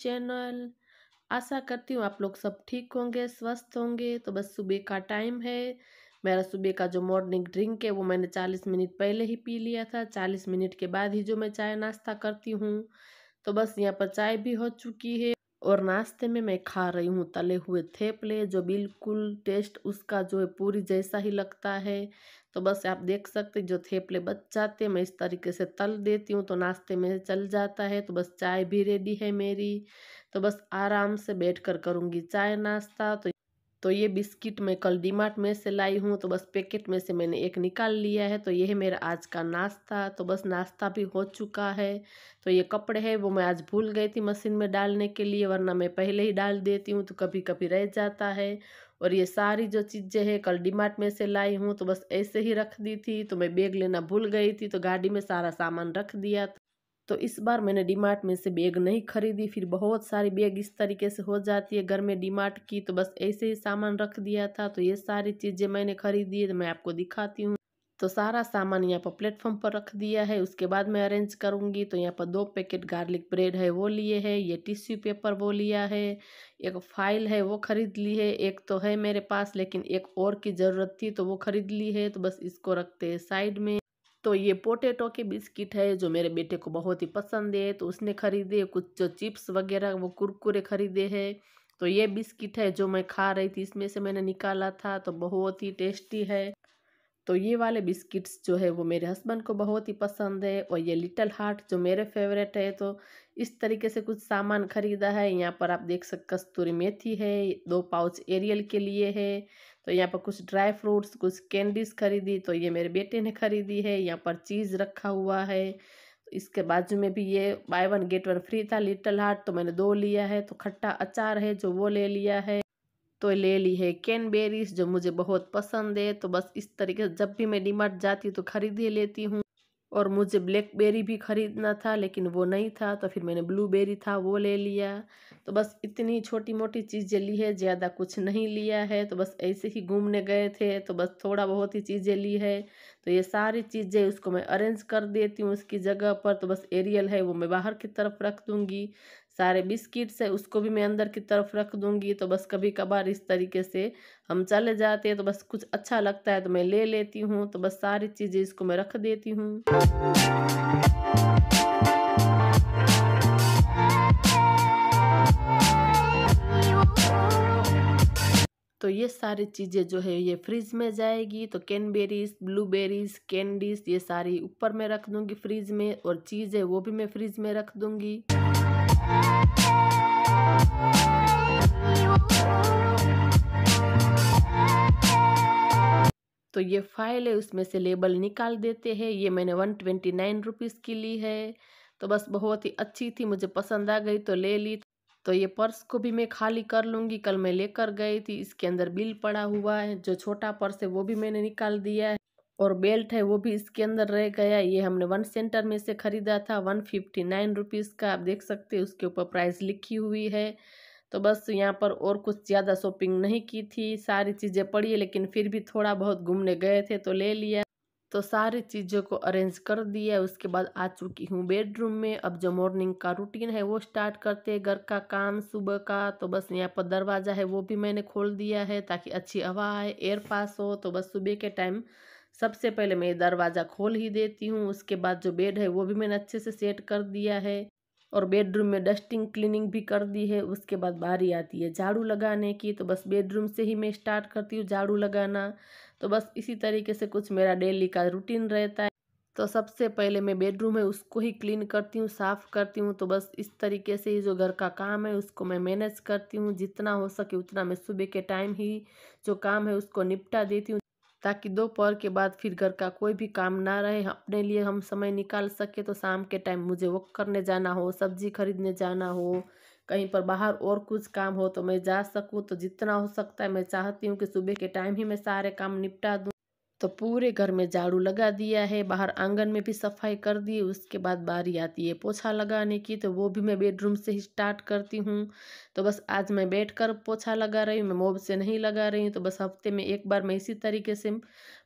channel आशा करती हूँ आप लोग सब ठीक होंगे स्वस्थ होंगे तो बस सुबह का टाइम है मेरा सुबह का जो मॉर्निंग ड्रिंक है वो मैंने चालीस मिनट पहले ही पी लिया था चालीस मिनट के बाद ही जो मैं चाय नाश्ता करती हूँ तो बस यहाँ पर चाय भी हो चुकी है और नाश्ते में मैं खा रही हूँ तले हुए थेपले जो बिल्कुल टेस्ट उसका जो है पूरी जैसा ही लगता है तो बस आप देख सकते जो थेपले बच जाते मैं इस तरीके से तल देती हूँ तो नाश्ते में चल जाता है तो बस चाय भी रेडी है मेरी तो बस आराम से बैठ कर करूँगी चाय नाश्ता तो तो ये बिस्किट मैं कल डीमार्ट में से लाई हूँ तो बस पैकेट में से मैंने एक निकाल लिया है तो है मेरा आज का नाश्ता तो बस नाश्ता भी हो चुका है तो ये कपड़े हैं वो मैं आज भूल गई थी मशीन में डालने के लिए वरना मैं पहले ही डाल देती हूँ तो कभी कभी रह जाता है और ये सारी जो चीज़ें हैं कल डीमार्ट में से लाई हूँ तो बस ऐसे ही रख दी थी तो मैं बैग लेना भूल गई थी तो गाड़ी में सारा सामान रख दिया तो इस बार मैंने डीमार्ट में से बैग नहीं खरीदी फिर बहुत सारी बैग इस तरीके से हो जाती है घर में डीमार्ट की तो बस ऐसे ही सामान रख दिया था तो ये सारी चीज़ें मैंने खरीदी है तो मैं आपको दिखाती हूँ तो सारा सामान यहाँ पर प्लेटफॉर्म पर रख दिया है उसके बाद मैं अरेंज करूँगी तो यहाँ पर दो पैकेट गार्लिक ब्रेड है वो लिए है ये टिश्यू पेपर वो लिया है एक फाइल है वो ख़रीद ली है एक तो है मेरे पास लेकिन एक और की ज़रूरत थी तो वो ख़रीद ली है तो बस इसको रखते हैं साइड में तो ये पोटैटो के बिस्किट है जो मेरे बेटे को बहुत ही पसंद है तो उसने ख़रीदे कुछ जो चिप्स वगैरह वो कुरकुरे ख़रीदे हैं तो ये बिस्किट है जो मैं खा रही थी इसमें से मैंने निकाला था तो बहुत ही टेस्टी है तो ये वाले बिस्किट्स जो है वो मेरे हस्बैंड को बहुत ही पसंद है और ये लिटल हार्ट जो मेरे फेवरेट है तो इस तरीके से कुछ सामान खरीदा है यहाँ पर आप देख सकते कस्तूरी मेथी है दो पाउच एरियल के लिए है तो यहाँ पर कुछ ड्राई फ्रूट्स कुछ कैंडीज खरीदी तो ये मेरे बेटे ने खरीदी है यहाँ पर चीज़ रखा हुआ है इसके बाजू में भी ये buy one get one free था लिटल हार्ट तो मैंने दो लिया है तो खट्टा अचार है जो वो ले लिया है तो ले ली है कैनबेरीज जो मुझे बहुत पसंद है तो बस इस तरीके से जब भी मैं डीमार्ट जाती हूँ तो खरीद ही लेती हूँ और मुझे ब्लैकबेरी भी ख़रीदना था लेकिन वो नहीं था तो फिर मैंने ब्लूबेरी था वो ले लिया तो बस इतनी छोटी मोटी चीज़ें ली है ज़्यादा कुछ नहीं लिया है तो बस ऐसे ही घूमने गए थे तो बस थोड़ा बहुत ही चीज़ें ली है तो ये सारी चीज़ें उसको मैं अरेंज कर देती हूँ उसकी जगह पर तो बस एरियल है वो मैं बाहर की तरफ रख दूँगी सारे बिस्किट्स है उसको भी मैं अंदर की तरफ रख दूंगी तो बस कभी कभार इस तरीके से हम चले जाते हैं तो बस कुछ अच्छा लगता है तो मैं ले लेती हूँ तो बस सारी चीज़ें इसको मैं रख देती हूँ तो ये सारी चीज़ें जो है ये फ्रिज में जाएगी तो कैनबेरीज ब्लूबेरीज कैंडीज ये सारी ऊपर में रख दूंगी फ्रिज में और चीज़ें वो भी मैं फ्रिज में रख दूंगी तो ये फाइल है उसमें से लेबल निकाल देते हैं ये मैंने वन ट्वेंटी नाइन रुपीज़ की ली है तो बस बहुत ही अच्छी थी मुझे पसंद आ गई तो ले ली तो ये पर्स को भी मैं खाली कर लूँगी कल मैं लेकर गई थी इसके अंदर बिल पड़ा हुआ है जो छोटा पर्स है वो भी मैंने निकाल दिया है और बेल्ट है वो भी इसके अंदर रह गया ये हमने वन सेंटर में से ख़रीदा था वन फिफ्टी नाइन रुपीज़ का आप देख सकते हैं उसके ऊपर प्राइस लिखी हुई है तो बस यहाँ पर और कुछ ज़्यादा शॉपिंग नहीं की थी सारी चीज़ें पड़ी लेकिन फिर भी थोड़ा बहुत घूमने गए थे तो ले लिया तो सारी चीज़ों को अरेंज कर दिया उसके बाद आ चुकी हूँ बेडरूम में अब जो मॉर्निंग का रूटीन है वो स्टार्ट करते हैं घर का काम सुबह का तो बस यहाँ पर दरवाज़ा है वो भी मैंने खोल दिया है ताकि अच्छी हवा आए एयर पास हो तो बस सुबह के टाइम सबसे पहले मैं दरवाज़ा खोल ही देती हूँ उसके बाद जो बेड है वो भी मैंने अच्छे से सेट कर दिया है और बेडरूम में डस्टिंग क्लीनिंग भी कर दी है उसके बाद बारी आती है झाड़ू लगाने की तो बस बेडरूम से ही मैं स्टार्ट करती हूँ झाड़ू लगाना तो बस इसी तरीके से कुछ मेरा डेली का रूटीन रहता है तो सबसे पहले मैं बेडरूम है उसको ही क्लीन करती हूँ साफ़ करती हूँ तो बस इस तरीके से ही जो घर का काम है उसको मैं मैनेज करती हूँ जितना हो सके उतना मैं सुबह के टाइम ही जो काम है उसको निपटा देती हूँ ताकि दोपहर के बाद फिर घर का कोई भी काम ना रहे अपने लिए हम समय निकाल सके तो शाम के टाइम मुझे वॉक करने जाना हो सब्जी खरीदने जाना हो कहीं पर बाहर और कुछ काम हो तो मैं जा सकूँ तो जितना हो सकता है मैं चाहती हूँ कि सुबह के टाइम ही मैं सारे काम निपटा दूँ तो पूरे घर में झाड़ू लगा दिया है बाहर आंगन में भी सफाई कर दी उसके बाद बारी आती है पोछा लगाने की तो वो भी मैं बेडरूम से ही स्टार्ट करती हूँ तो बस आज मैं बैठ कर पोछा लगा रही हूँ मैं मोब से नहीं लगा रही हूँ तो बस हफ्ते में एक बार मैं इसी तरीके से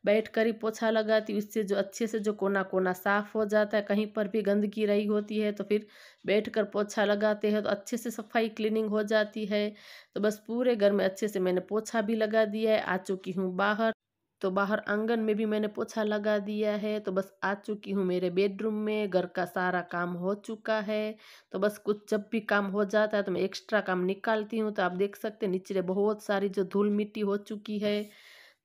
बैठ कर ही पोछा लगाती हूँ जो अच्छे से जो कोना कोना साफ़ हो जाता है कहीं पर भी गंदगी रही होती है तो फिर बैठ कर पोछा लगाते हैं तो अच्छे से सफाई क्लीनिंग हो जाती है तो बस पूरे घर में अच्छे से मैंने पोछा भी लगा दिया है आ चुकी हूँ बाहर तो बाहर आंगन में भी मैंने पोछा लगा दिया है तो बस आ चुकी हूँ मेरे बेडरूम में घर का सारा काम हो चुका है तो बस कुछ जब भी काम हो जाता है तो मैं एक्स्ट्रा काम निकालती हूँ तो आप देख सकते हैं नीचे बहुत सारी जो धूल मिट्टी हो चुकी है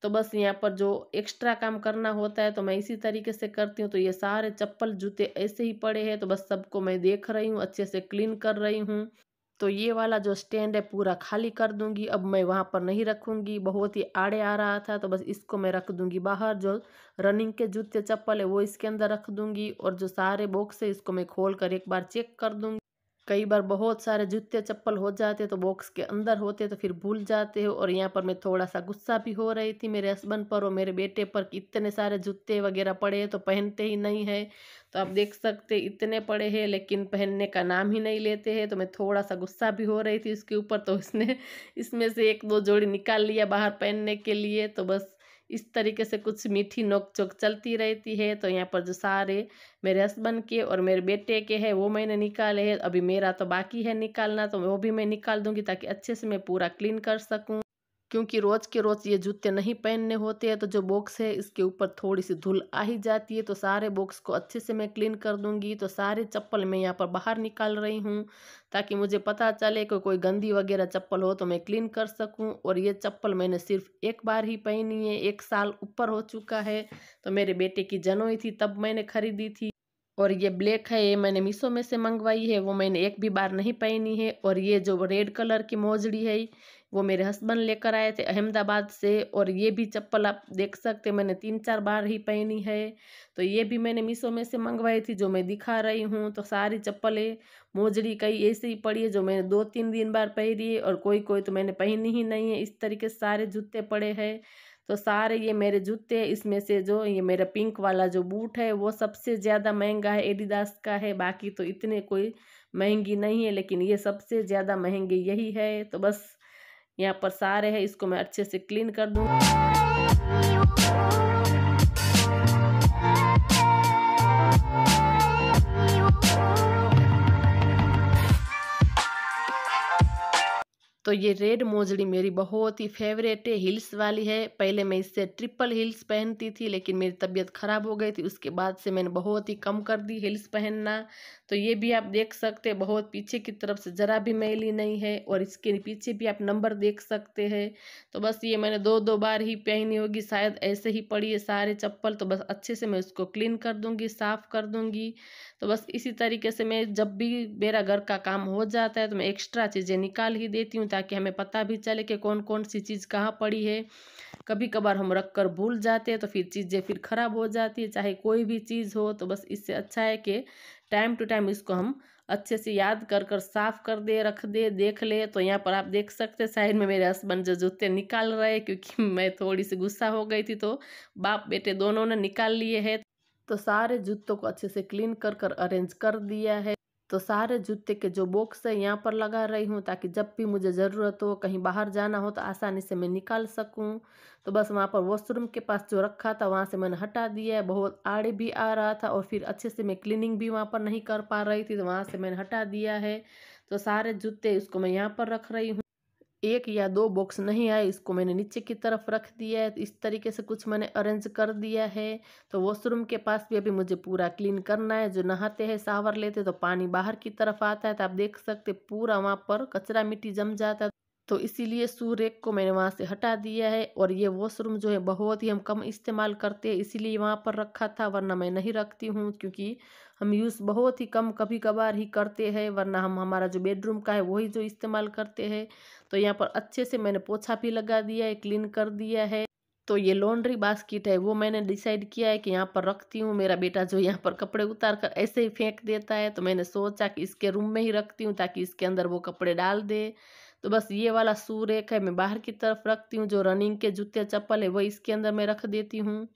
तो बस यहाँ पर जो एक्स्ट्रा काम करना होता है तो मैं इसी तरीके से करती हूँ तो ये सारे चप्पल जूते ऐसे ही पड़े हैं तो बस सबको मैं देख रही हूँ अच्छे से क्लीन कर रही हूँ तो ये वाला जो स्टैंड है पूरा खाली कर दूंगी अब मैं वहाँ पर नहीं रखूँगी बहुत ही आड़े आ रहा था तो बस इसको मैं रख दूंगी बाहर जो रनिंग के जूते चप्पल है वो इसके अंदर रख दूंगी और जो सारे बॉक्स है इसको मैं खोल कर एक बार चेक कर दूंगी कई बार बहुत सारे जूते चप्पल हो जाते तो बॉक्स के अंदर होते तो फिर भूल जाते हो और यहाँ पर मैं थोड़ा सा गुस्सा भी हो रही थी मेरे हस्बैंड पर और मेरे बेटे पर कि इतने सारे जूते वगैरह पड़े तो पहनते ही नहीं है तो आप देख सकते इतने पड़े हैं लेकिन पहनने का नाम ही नहीं लेते हैं तो मैं थोड़ा सा गुस्सा भी हो रही थी उसके ऊपर तो उसने इसमें से एक दो जोड़ी निकाल लिया बाहर पहनने के लिए तो बस इस तरीके से कुछ मीठी नोक चोक चलती रहती है तो यहाँ पर जो सारे मेरे हस्बैंड के और मेरे बेटे के हैं वो मैंने निकाले हैं अभी मेरा तो बाकी है निकालना तो वो भी मैं निकाल दूंगी ताकि अच्छे से मैं पूरा क्लीन कर सकूँ क्योंकि रोज़ के रोज़ ये जूते नहीं पहनने होते हैं तो जो बॉक्स है इसके ऊपर थोड़ी सी धूल आ ही जाती है तो सारे बॉक्स को अच्छे से मैं क्लीन कर दूंगी तो सारे चप्पल मैं यहाँ पर बाहर निकाल रही हूँ ताकि मुझे पता चले कि कोई गंदी वगैरह चप्पल हो तो मैं क्लीन कर सकूँ और ये चप्पल मैंने सिर्फ एक बार ही पहनी है एक साल ऊपर हो चुका है तो मेरे बेटे की जनोई थी तब मैंने खरीदी थी और ये ब्लैक है ये मैंने मीशो में से मंगवाई है वो मैंने एक भी बार नहीं पहनी है और ये जो रेड कलर की मोजड़ी है वो मेरे हस्बैंड लेकर आए थे अहमदाबाद से और ये भी चप्पल आप देख सकते मैंने तीन चार बार ही पहनी है तो ये भी मैंने मीशो में से मंगवाई थी जो मैं दिखा रही हूँ तो सारी चप्पलें मोजड़ी कई ऐसे ही पड़ी है जो मैंने दो तीन दिन बार पहनी है और कोई कोई तो मैंने पहनी ही नहीं है इस तरीके से सारे जूते पड़े हैं तो सारे ये मेरे जूते इसमें से जो ये मेरा पिंक वाला जो बूट है वो सबसे ज़्यादा महंगा है एडिडास का है बाकी तो इतने कोई महंगी नहीं है लेकिन ये सबसे ज़्यादा महंगी यही है तो बस यहाँ पर सारे है इसको मैं अच्छे से क्लीन कर दूँगा तो ये रेड मोजड़ी मेरी बहुत ही फेवरेट है हिल्स वाली है पहले मैं इससे ट्रिपल हिल्स पहनती थी लेकिन मेरी तबीयत ख़राब हो गई थी उसके बाद से मैंने बहुत ही कम कर दी हिल्स पहनना तो ये भी आप देख सकते हैं बहुत पीछे की तरफ से ज़रा भी मैली नहीं है और इसके पीछे भी आप नंबर देख सकते हैं तो बस ये मैंने दो दो बार ही पहनी होगी शायद ऐसे ही पड़ी है सारे चप्पल तो बस अच्छे से मैं उसको क्लीन कर दूँगी साफ़ कर दूँगी तो बस इसी तरीके से मैं जब भी मेरा घर का काम हो जाता है तो मैं एक्स्ट्रा चीज़ें निकाल ही देती हूँ ताकि हमें पता भी चले कि कौन कौन सी चीज़ कहाँ पड़ी है कभी कभार हम रख कर भूल जाते हैं तो फिर चीज़ें फिर ख़राब हो जाती है चाहे कोई भी चीज़ हो तो बस इससे अच्छा है कि टाइम टू टाइम इसको हम अच्छे से याद कर कर साफ कर दे रख दे देख ले तो यहाँ पर आप देख सकते साइड में मेरे हस्बैंड जो जूते निकाल रहे क्योंकि मैं थोड़ी सी गुस्सा हो गई थी तो बाप बेटे दोनों ने निकाल लिए है तो सारे जूतों को अच्छे से क्लीन कर कर अरेंज कर दिया है तो सारे जूते के जो बॉक्स है यहाँ पर लगा रही हूँ ताकि जब भी मुझे ज़रूरत हो कहीं बाहर जाना हो तो आसानी से मैं निकाल सकूँ तो बस वहाँ पर वॉशरूम के पास जो रखा था वहाँ से मैंने हटा दिया है बहुत आड़े भी आ रहा था और फिर अच्छे से मैं क्लीनिंग भी वहाँ पर नहीं कर पा रही थी तो वहाँ से मैंने हटा दिया है तो सारे जूते उसको मैं यहाँ पर रख रही हूँ एक या दो बॉक्स नहीं आए इसको मैंने नीचे की तरफ रख दिया है इस तरीके से कुछ मैंने अरेंज कर दिया है तो वॉशरूम के पास भी अभी मुझे पूरा क्लीन करना है जो नहाते हैं सावर लेते तो पानी बाहर की तरफ आता है तो आप देख सकते पूरा वहाँ पर कचरा मिट्टी जम जाता है तो इसीलिए सू रेक को मैंने वहाँ से हटा दिया है और ये वॉशरूम जो है बहुत ही हम कम इस्तेमाल करते हैं इसीलिए वहाँ पर रखा था वरना मैं नहीं रखती हूँ क्योंकि हम यूज़ बहुत ही कम कभी कभार ही करते हैं वरना हम हमारा जो बेडरूम का है वही जो इस्तेमाल करते हैं तो यहाँ पर अच्छे से मैंने पोछा भी लगा दिया है क्लीन कर दिया है तो ये लॉन्ड्री बास्केट है वो मैंने डिसाइड किया है कि यहाँ पर रखती हूँ मेरा बेटा जो यहाँ पर कपड़े उतार कर ऐसे ही फेंक देता है तो मैंने सोचा कि इसके रूम में ही रखती हूँ ताकि इसके अंदर वो कपड़े डाल दे तो बस ये वाला सूर एक है मैं बाहर की तरफ रखती हूँ जो रनिंग के जूते चप्पल है वो इसके अंदर मैं रख देती हूँ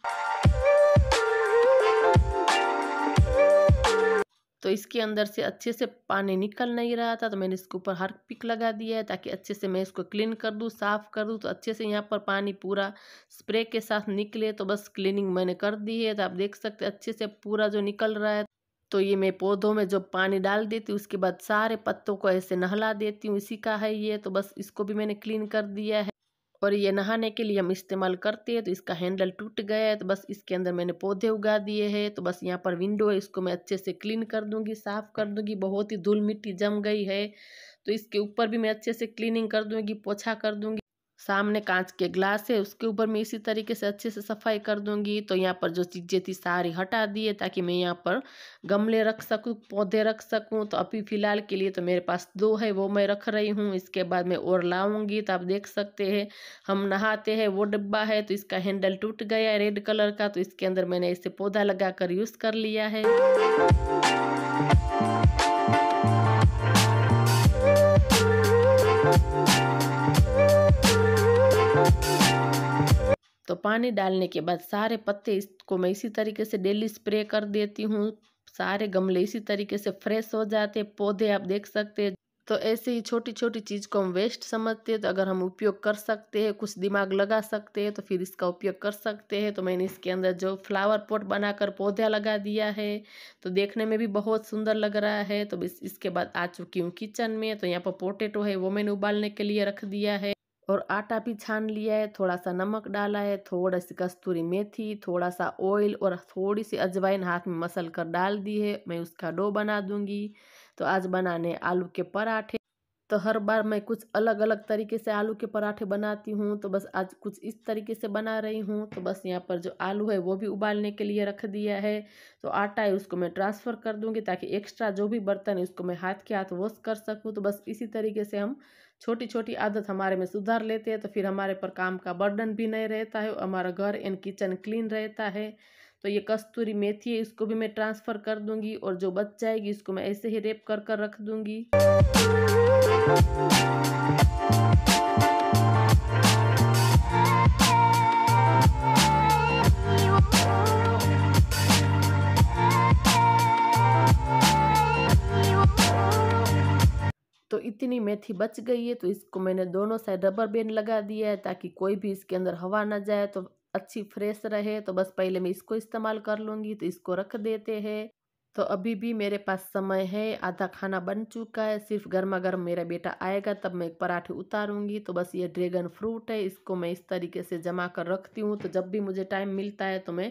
तो इसके अंदर से अच्छे से पानी निकल नहीं रहा था तो मैंने इसके ऊपर पिक लगा दिया है ताकि अच्छे से मैं इसको क्लीन कर दूँ साफ़ कर दूँ तो अच्छे से यहाँ पर पानी पूरा स्प्रे के साथ निकले तो बस क्लीनिंग मैंने कर दी है तो आप देख सकते अच्छे से पूरा जो निकल रहा है तो ये मैं पौधों में जो पानी डाल देती हूँ उसके बाद सारे पत्तों को ऐसे नहला देती हूँ इसी का है ये तो बस इसको भी मैंने क्लीन कर दिया है और ये नहाने के लिए हम इस्तेमाल करते हैं तो इसका हैंडल टूट गया है तो बस इसके अंदर मैंने पौधे उगा दिए हैं तो बस यहाँ पर विंडो है इसको मैं अच्छे से क्लीन कर दूँगी साफ़ कर दूँगी बहुत ही धूल मिट्टी जम गई है तो इसके ऊपर भी मैं अच्छे से क्लीनिंग कर दूँगी पोछा कर दूँगी सामने कांच के ग्लास है उसके ऊपर मैं इसी तरीके से अच्छे से सफाई कर दूंगी तो यहाँ पर जो चीज़ें थी सारी हटा दिए ताकि मैं यहाँ पर गमले रख सकूँ पौधे रख सकूँ तो अभी फ़िलहाल के लिए तो मेरे पास दो है वो मैं रख रही हूँ इसके बाद मैं और लाऊँगी तो आप देख सकते हैं हम नहाते हैं वो डिब्बा है तो इसका हैंडल टूट गया है रेड कलर का तो इसके अंदर मैंने इसे पौधा लगा कर यूज़ कर लिया है पानी डालने के बाद सारे पत्ते इसको मैं इसी तरीके से डेली स्प्रे कर देती हूँ सारे गमले इसी तरीके से फ्रेश हो जाते पौधे आप देख सकते हैं तो ऐसे ही छोटी छोटी चीज़ को हम वेस्ट समझते हैं तो अगर हम उपयोग कर सकते हैं कुछ दिमाग लगा सकते हैं तो फिर इसका उपयोग कर सकते हैं तो मैंने इसके अंदर जो फ्लावर पॉट बनाकर पौधा लगा दिया है तो देखने में भी बहुत सुंदर लग रहा है तो इसके बाद आ चुकी हूँ किचन में तो यहाँ पर पोटेटो है वो मैंने उबालने के लिए रख दिया है और आटा भी छान लिया है थोड़ा सा नमक डाला है थोड़ा सी कस्तूरी मेथी थोड़ा सा ऑयल और थोड़ी सी अजवाइन हाथ में मसल कर डाल दी है मैं उसका डो बना दूंगी तो आज बनाने आलू के पराठे तो हर बार मैं कुछ अलग अलग तरीके से आलू के पराठे बनाती हूँ तो बस आज कुछ इस तरीके से बना रही हूँ तो बस यहाँ पर जो आलू है वो भी उबालने के लिए रख दिया है तो आटा है उसको मैं ट्रांसफ़र कर दूँगी ताकि एक्स्ट्रा जो भी बर्तन है उसको मैं हाथ के हाथ वॉश कर सकूँ तो बस इसी तरीके से हम छोटी छोटी आदत हमारे में सुधार लेते हैं तो फिर हमारे पर काम का बर्डन भी नहीं रहता है हमारा घर एंड किचन क्लीन रहता है तो ये कस्तूरी मेथी है इसको भी मैं ट्रांसफ़र कर दूंगी और जो बच जाएगी इसको मैं ऐसे ही रेप कर कर रख दूंगी इतनी मेथी बच गई है तो इसको मैंने दोनों साइड रबर बैंड लगा दिया है ताकि कोई भी इसके अंदर हवा ना जाए तो अच्छी फ्रेश रहे तो बस पहले मैं इसको इस्तेमाल कर लूँगी तो इसको रख देते हैं तो अभी भी मेरे पास समय है आधा खाना बन चुका है सिर्फ गर्मा गर्म मेरा बेटा आएगा तब मैं पराठे उतारूंगी तो बस ये ड्रैगन फ्रूट है इसको मैं इस तरीके से जमा कर रखती हूँ तो जब भी मुझे टाइम मिलता है तो मैं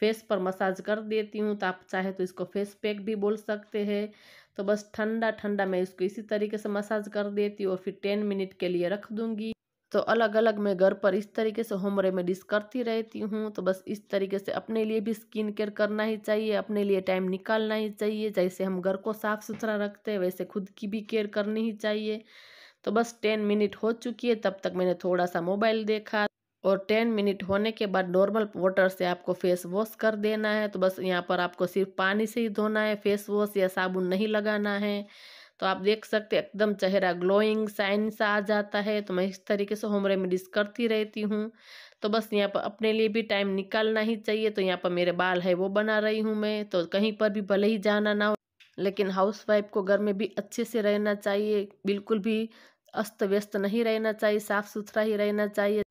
फेस पर मसाज कर देती हूँ तो आप चाहे तो इसको फेस पैक भी बोल सकते हैं तो बस ठंडा ठंडा मैं इसको इसी तरीके से मसाज कर देती हूँ और फिर टेन मिनट के लिए रख दूंगी तो अलग अलग मैं घर पर इस तरीके से होम रेमेडीज़ करती रहती हूँ तो बस इस तरीके से अपने लिए भी स्किन केयर करना ही चाहिए अपने लिए टाइम निकालना ही चाहिए जैसे हम घर को साफ़ सुथरा रखते हैं वैसे खुद की भी केयर करनी ही चाहिए तो बस टेन मिनट हो चुकी है तब तक मैंने थोड़ा सा मोबाइल देखा और टेन मिनट होने के बाद नॉर्मल वाटर से आपको फेस वॉश कर देना है तो बस यहाँ पर आपको सिर्फ पानी से ही धोना है फेस वॉश या साबुन नहीं लगाना है तो आप देख सकते एकदम चेहरा ग्लोइंग साइन सा आ जाता है तो मैं इस तरीके से होम रेमेडीज़ करती रहती हूँ तो बस यहाँ पर अपने लिए भी टाइम निकालना ही चाहिए तो यहाँ पर मेरे बाल है वो बना रही हूँ मैं तो कहीं पर भी भले ही जाना ना हो लेकिन हाउस वाइफ को घर में भी अच्छे से रहना चाहिए बिल्कुल भी अस्त व्यस्त नहीं रहना चाहिए साफ़ सुथरा ही रहना चाहिए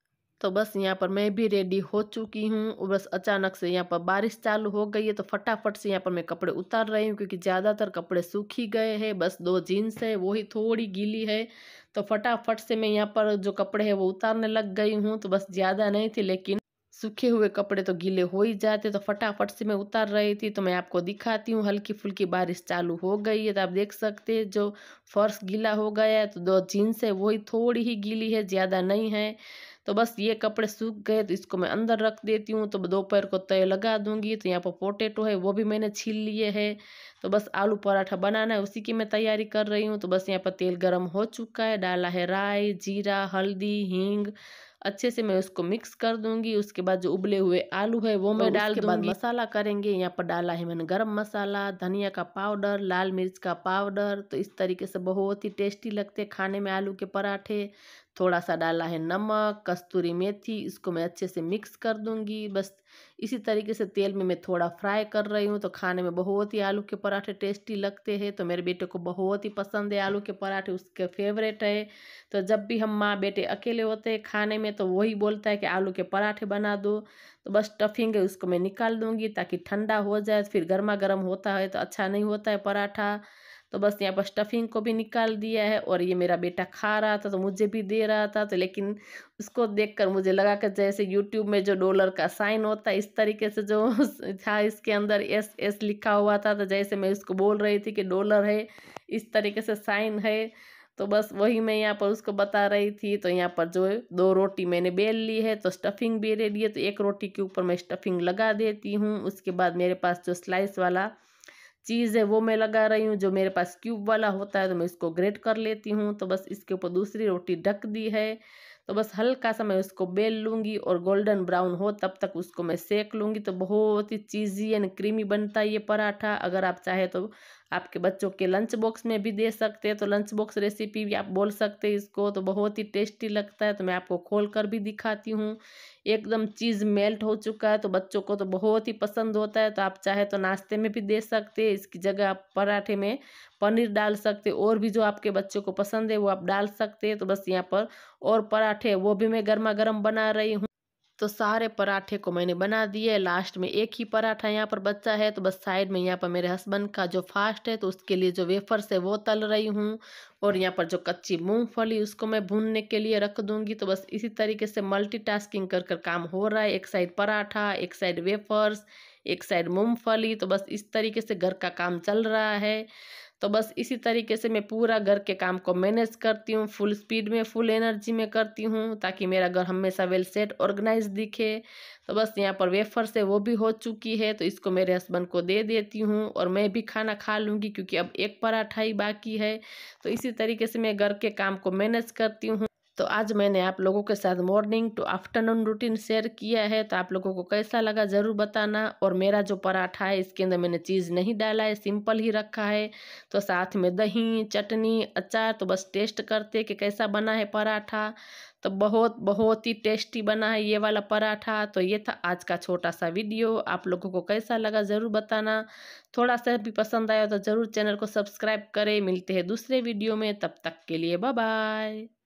तो बस यहाँ पर मैं भी रेडी हो चुकी हूँ और बस अचानक से यहाँ पर बारिश चालू हो गई है तो फटाफट से यहाँ पर मैं कपड़े उतार रही हूँ क्योंकि ज़्यादातर कपड़े सूख ही गए हैं बस दो जीन्स है वही थोड़ी गीली है तो फटाफट से मैं यहाँ पर जो कपड़े हैं वो उतारने लग गई हूँ तो बस ज़्यादा नहीं थी लेकिन सूखे हुए कपड़े तो गीले हो ही जाते तो फटाफट से मैं उतार रही थी तो मैं आपको दिखाती हूँ हल्की फुल्की बारिश चालू हो गई है तो आप देख सकते हैं जो फर्श गीला हो गया है तो दो जीन्स है वही थोड़ी ही गीली है ज़्यादा नहीं है तो बस ये कपड़े सूख गए तो इसको मैं अंदर रख देती हूँ तो दोपहर को तय लगा दूंगी तो यहाँ पर पोटेटो है वो भी मैंने छील लिए है तो बस आलू पराठा बनाना है उसी की मैं तैयारी कर रही हूँ तो बस यहाँ पर तेल गर्म हो चुका है डाला है राई जीरा हल्दी हींग अच्छे से मैं उसको मिक्स कर दूंगी उसके बाद जो उबले हुए आलू है वो मैं तो डाल दूंगी बाद मसाला करेंगे यहाँ पर डाला है मैंने गरम मसाला धनिया का पाउडर लाल मिर्च का पाउडर तो इस तरीके से बहुत ही टेस्टी लगते हैं खाने में आलू के पराठे थोड़ा सा डाला है नमक कस्तूरी मेथी इसको मैं अच्छे से मिक्स कर दूंगी बस इसी तरीके से तेल में मैं थोड़ा फ्राई कर रही हूँ तो खाने में बहुत ही आलू के पराठे टेस्टी लगते हैं तो मेरे बेटे को बहुत ही पसंद है आलू के पराठे उसके फेवरेट है तो जब भी हम माँ बेटे अकेले होते हैं खाने में तो वही बोलता है कि आलू के पराठे बना दो तो बस टफिंग है उसको मैं निकाल दूँगी ताकि ठंडा हो जाए फिर गर्मा गर्म होता है तो अच्छा नहीं होता है पराठा तो बस यहाँ पर स्टफिंग को भी निकाल दिया है और ये मेरा बेटा खा रहा था तो मुझे भी दे रहा था तो लेकिन उसको देखकर मुझे लगा कि जैसे यूट्यूब में जो डॉलर का साइन होता है इस तरीके से जो था इसके अंदर एस एस लिखा हुआ था तो जैसे मैं उसको बोल रही थी कि डॉलर है इस तरीके से साइन है तो बस वही मैं यहाँ पर उसको बता रही थी तो यहाँ पर जो दो रोटी मैंने बेल ली है तो स्टफिंग भी रेडी है तो एक रोटी के ऊपर मैं स्टफिंग लगा देती हूँ उसके बाद मेरे पास जो स्लाइस वाला चीज़ है वो मैं लगा रही हूँ जो मेरे पास क्यूब वाला होता है तो मैं इसको ग्रेट कर लेती हूँ तो बस इसके ऊपर दूसरी रोटी ढक दी है तो बस हल्का सा मैं उसको बेल लूँगी और गोल्डन ब्राउन हो तब तक उसको मैं सेक लूँगी तो बहुत ही चीज़ी एंड क्रीमी बनता है ये पराठा अगर आप चाहे तो आपके बच्चों के लंच बॉक्स में भी दे सकते हैं तो लंच बॉक्स रेसिपी भी आप बोल सकते हैं इसको तो बहुत ही टेस्टी लगता है तो मैं आपको खोल कर भी दिखाती हूँ एकदम चीज़ मेल्ट हो चुका है तो बच्चों को तो बहुत ही पसंद होता है तो आप चाहे तो नाश्ते में भी दे सकते हैं इसकी जगह आप पराठे में पनीर डाल सकते और भी जो आपके बच्चों को पसंद है वो आप डाल सकते हैं तो बस यहाँ पर और पराठा पराठे वो भी मैं गर्मा गर्म बना रही हूँ तो सारे पराठे को मैंने बना दिए लास्ट में एक ही पराठा यहाँ पर बच्चा है तो बस साइड में यहाँ पर मेरे हस्बैंड का जो फास्ट है तो उसके लिए जो वेफर्स है वो तल रही हूँ और यहाँ पर जो कच्ची मूंगफली उसको मैं भूनने के लिए रख दूंगी तो बस इसी तरीके से मल्टीटास्किंग कर कर काम हो रहा है एक साइड पराठा एक साइड वेफर्स एक साइड मूँगफली तो बस इस तरीके से घर का काम चल रहा है तो बस इसी तरीके से मैं पूरा घर के काम को मैनेज करती हूँ फुल स्पीड में फुल एनर्जी में करती हूँ ताकि मेरा घर हमेशा वेल सेट ऑर्गेनाइज दिखे तो बस यहाँ पर वेफर से वो भी हो चुकी है तो इसको मेरे हस्बैंड को दे देती हूँ और मैं भी खाना खा लूँगी क्योंकि अब एक पराठा ही बाकी है तो इसी तरीके से मैं घर के काम को मैनेज करती हूँ तो आज मैंने आप लोगों के साथ morning to afternoon routine share किया है तो आप लोगों को कैसा लगा ज़रूर बताना और मेरा जो पराठा है इसके अंदर मैंने चीज़ नहीं डाला है सिंपल ही रखा है तो साथ में दही चटनी अचार तो बस टेस्ट करते कि कैसा बना है पराठा तो बहुत बहुत ही टेस्टी बना है ये वाला पराठा तो ये था आज का छोटा सा वीडियो आप लोगों को कैसा लगा ज़रूर बताना थोड़ा सा भी पसंद आया तो ज़रूर चैनल को सब्सक्राइब करें मिलते हैं दूसरे वीडियो में तब तक के लिए बाय